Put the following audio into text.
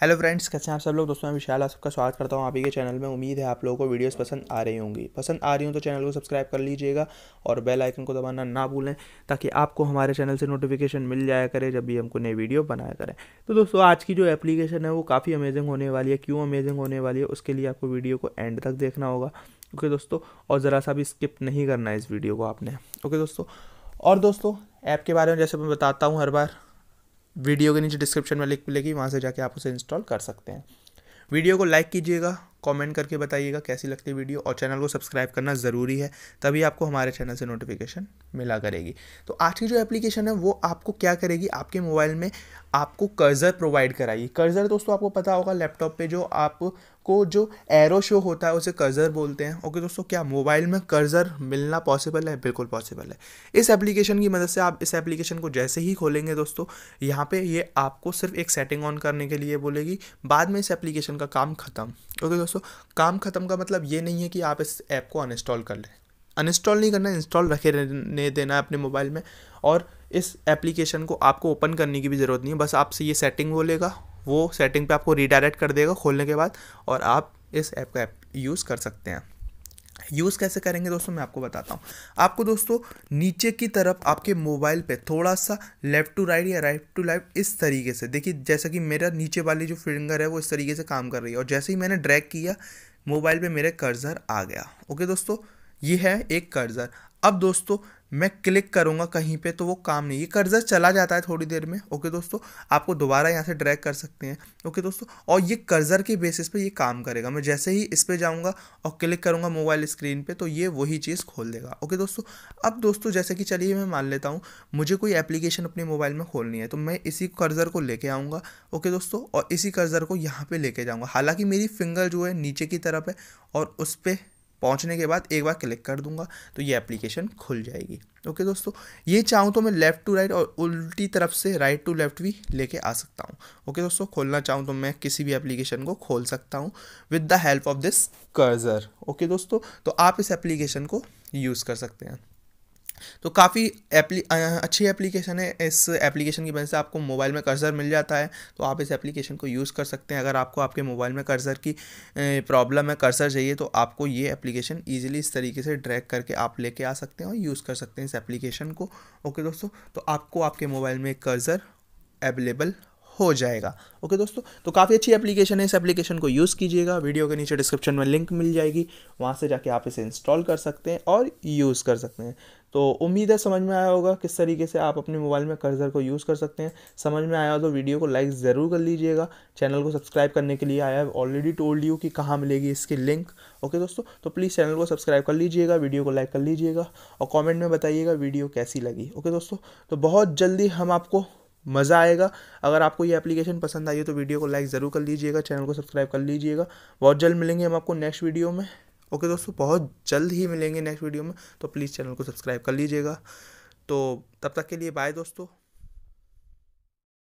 hello friends कैसे हैं आप सब लोग दोस्तों मैं विशाल आप सबका स्वागत करता हूं आप ही के चैनल में उम्मीद है आप लोगों को वीडियोस पसंद आ रही होंगी पसंद आ रही हो तो चैनल को सब्सक्राइब कर लीजिएगा और बेल आइकन को दबाना ना भूलें ताकि आपको हमारे चैनल से नोटिफिकेशन मिल जाया करे जब भी हमको नई वीडियो बनाया करें तो दोस्तों आज की जो एप्लीकेशन है वो काफ़ी अमेजिंग होने वाली है क्यों अमेजिंग होने वाली है उसके लिए आपको वीडियो को एंड तक देखना होगा ओके दोस्तों और ज़रा सा भी स्किप नहीं करना है इस वीडियो को आपने ओके दोस्तों और दोस्तों ऐप के बारे में जैसे मैं बताता हूँ हर बार वीडियो के नीचे डिस्क्रिप्शन में लिंक मिलेगी वहाँ से जाके आप उसे इंस्टॉल कर सकते हैं वीडियो को लाइक कीजिएगा कमेंट करके बताइएगा कैसी लगती है वीडियो और चैनल को सब्सक्राइब करना ज़रूरी है तभी आपको हमारे चैनल से नोटिफिकेशन मिला करेगी तो आज की जो एप्लीकेशन है वो आपको क्या करेगी आपके मोबाइल में आपको कर्जर प्रोवाइड कराएगी कर्जर दोस्तों आपको पता होगा लैपटॉप पे जो आपको जो एरो शो होता है उसे कर्जर बोलते हैं ओके दोस्तों क्या मोबाइल में कर्जर मिलना पॉसिबल है बिल्कुल पॉसिबल है इस एप्लीकेशन की मदद से आप इस एप्लीकेशन को जैसे ही खोलेंगे दोस्तों यहाँ पे ये आपको सिर्फ एक सेटिंग ऑन करने के लिए बोलेगी बाद में इस एप्लीकेशन का काम खत्म ओके दोस्तों दोस्तों काम ख़त्म का मतलब ये नहीं है कि आप इस ऐप को अनइंस्टॉल कर लें अनइंस्टॉल नहीं करना इंस्टॉल रखे रहने देना है अपने मोबाइल में और इस एप्लीकेशन को आपको ओपन करने की भी ज़रूरत नहीं है बस आपसे ये सेटिंग वो लेगा वो सेटिंग पे आपको रिडायरेक्ट कर देगा खोलने के बाद और आप इस ऐप का यूज़ कर सकते हैं यूज़ कैसे करेंगे दोस्तों मैं आपको बताता हूँ आपको दोस्तों नीचे की तरफ आपके मोबाइल पे थोड़ा सा लेफ़्ट टू राइट या राइट टू लेफ़्ट इस तरीके से देखिए जैसा कि मेरा नीचे वाली जो फिंगर है वो इस तरीके से काम कर रही है और जैसे ही मैंने ड्रैग किया मोबाइल पे मेरे कर्जर आ गया ओके दोस्तों ये है एक कर्जर अब दोस्तों मैं क्लिक करूँगा कहीं पे तो वो काम नहीं ये कर्जर चला जाता है थोड़ी देर में ओके दोस्तों आपको दोबारा यहाँ से ड्रैग कर सकते हैं ओके दोस्तों और ये कर्जर के बेसिस पे ये काम करेगा मैं जैसे ही इस पर जाऊँगा और क्लिक करूँगा मोबाइल स्क्रीन पर तो ये वही चीज़ खोल देगा ओके दोस्तों अब दोस्तों जैसे कि चलिए मैं मान लेता हूँ मुझे कोई एप्लीकेशन अपने मोबाइल में खोलनी है तो मैं इसी कर्जर को लेके आऊँगा ओके दोस्तों और इसी कर्जर को यहाँ पर लेके जाऊँगा हालाँकि मेरी फिंगर जो है नीचे की तरफ है और उस पर पहुंचने के बाद एक बार क्लिक कर दूंगा तो ये एप्लीकेशन खुल जाएगी ओके दोस्तों ये चाहूँ तो मैं लेफ़्ट टू राइट और उल्टी तरफ से राइट टू लेफ़्ट भी लेके आ सकता हूँ ओके दोस्तों खोलना चाहूँ तो मैं किसी भी एप्लीकेशन को खोल सकता हूँ with the help of this cursor okay दोस्तों तो आप इस एप्लीकेशन को यूज़ कर सकते हैं तो काफ़ी एप्ली अच्छी एप्लीकेशन है इस एप्लीकेशन की वजह से आपको मोबाइल में कर्ज़र मिल जाता है तो आप इस एप्लीकेशन को यूज़ कर सकते हैं अगर आपको आपके मोबाइल में कर्ज़र की प्रॉब्लम है कर्जर चाहिए तो आपको ये एप्लीकेशन ईजिली इस तरीके से ड्रैग करके आप लेके आ सकते हैं और यूज़ कर सकते हैं इस एप्लीकेशन को ओके दोस्तों तो आपको आपके मोबाइल में कर्ज़र अवेलेबल हो जाएगा ओके दोस्तों तो काफ़ी अच्छी एप्लीकेशन है इस एप्लीकेशन को यूज़ कीजिएगा वीडियो के नीचे डिस्क्रिप्शन में लिंक मिल जाएगी वहाँ से जाके आप इसे इंस्टॉल कर सकते हैं और यूज़ कर सकते हैं तो उम्मीद है समझ में आया होगा किस तरीके से आप अपने मोबाइल में कर्जर को यूज़ कर सकते हैं समझ में आया हो तो वीडियो को लाइक ज़रूर कर लीजिएगा चैनल को सब्सक्राइब करने के लिए I have already told you कि कहाँ मिलेगी इसकी लिंक ओके दोस्तों तो प्लीज़ चैनल को सब्सक्राइब कर लीजिएगा वीडियो को लाइक कर लीजिएगा और कॉमेंट में बताइएगा वीडियो कैसी लगी ओके दोस्तों तो बहुत जल्दी हम आपको मज़ा आएगा अगर आपको ये एप्लीकेशन पसंद आई हो तो वीडियो को लाइक ज़रूर कर लीजिएगा चैनल को सब्सक्राइब कर लीजिएगा बहुत जल्द मिलेंगे हम आपको नेक्स्ट वीडियो में ओके दोस्तों बहुत जल्द ही मिलेंगे नेक्स्ट वीडियो में तो प्लीज़ चैनल को सब्सक्राइब कर लीजिएगा तो तब तक के लिए बाय दोस्तों